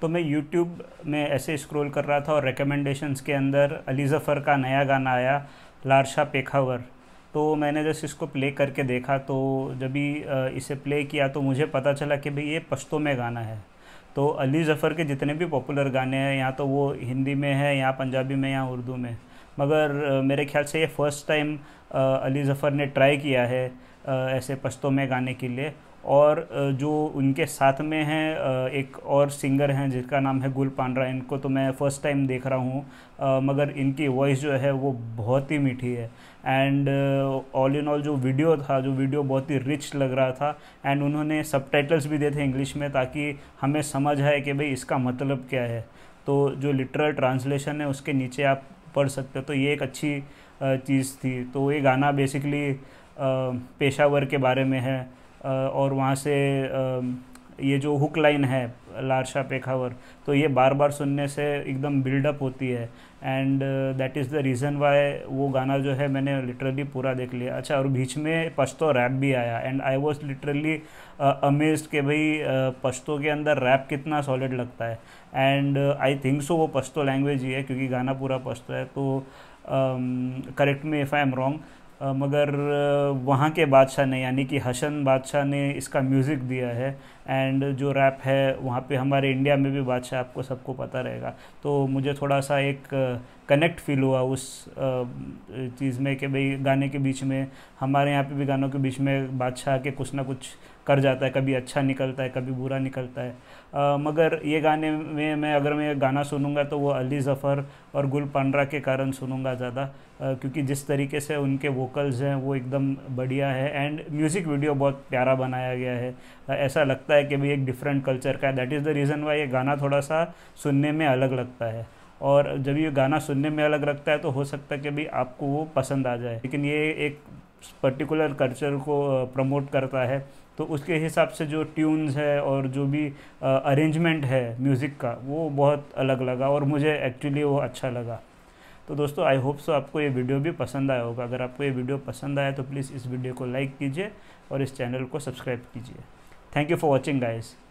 तो मैं यूट्यूब में ऐसे स्क्रॉल कर रहा था और रिकमेंडेशंस के अंदर अली ज़फ़र का नया गाना आया लारशा पेखावर तो मैंने जैसे इसको प्ले करके देखा तो जब भी इसे प्ले किया तो मुझे पता चला कि भाई ये पश्तो में गाना है तो अली ज़फ़र के जितने भी पॉपुलर गाने हैं या तो वो हिंदी में है या पंजाबी में या उर्दू में मगर मेरे ख्याल से ये फ़र्स्ट टाइम अली ज़फ़र ने ट्राई किया है ऐसे पश्तों में गाने के लिए और जो उनके साथ में हैं एक और सिंगर हैं जिसका नाम है गुल पांड्रा इनको तो मैं फ़र्स्ट टाइम देख रहा हूँ मगर इनकी वॉइस जो है वो बहुत ही मीठी है एंड ऑल इन ऑल जो वीडियो था जो वीडियो बहुत ही रिच लग रहा था एंड उन्होंने सब भी दिए थे इंग्लिश में ताकि हमें समझ आए कि भाई इसका मतलब क्या है तो जो लिटरल ट्रांसलेशन है उसके नीचे आप पढ़ सकते हो तो ये एक अच्छी चीज़ थी तो ये गाना बेसिकली पेशावर के बारे में है और वहाँ से ये जो हुक लाइन है लारशा पेखावर तो ये बार बार सुनने से एकदम बिल्डअप होती है and that is the reason why वो गाना जो है मैंने लिटरली पूरा देख लिया अच्छा और बीच में पश्तो रैप भी आया and I was literally amaze के भाई uh, पश्तो के अंदर रैप कितना सॉलिड लगता है एंड आई थिंक सो वो पश्तो लैंग्वेज ही है क्योंकि गाना पूरा पश्तो है तो correct me if I am wrong मगर वहाँ के बादशाह ने यानी कि हसन बादशाह ने इसका म्यूज़िक दिया है एंड जो रैप है वहाँ पे हमारे इंडिया में भी बादशाह आपको सबको पता रहेगा तो मुझे थोड़ा सा एक कनेक्ट फील हुआ उस चीज़ में कि भाई गाने के बीच में हमारे यहाँ पे भी गानों के बीच में बादशाह के कुछ ना कुछ कर जाता है कभी अच्छा निकलता है कभी बुरा निकलता है आ, मगर ये गाने में मैं अगर मैं गाना सुनूंगा तो वो अली ज़फ़र और गुल पांड्रा के कारण सुनूंगा ज़्यादा क्योंकि जिस तरीके से उनके वो वोकल्स हैं वो एकदम बढ़िया है एंड म्यूज़िक वीडियो बहुत प्यारा बनाया गया है ऐसा लगता है कि भाई एक डिफरेंट कल्चर का है that is the reason why ये गाना थोड़ा सा सुनने में अलग लगता है और जब ये गाना सुनने में अलग लगता है तो हो सकता है कि भाई आपको वो पसंद आ जाए लेकिन ये एक पर्टिकुलर कल्चर को प्रमोट करता है तो उसके हिसाब से जो ट्यून्स है और जो भी अरेंजमेंट है म्यूज़िक का वो बहुत अलग लगा और मुझे एक्चुअली वो अच्छा लगा तो दोस्तों आई होप सो आपको ये वीडियो भी पसंद आया होगा अगर आपको ये वीडियो पसंद आया तो प्लीज़ इस वीडियो को लाइक कीजिए और इस चैनल को सब्सक्राइब कीजिए thank you for watching guys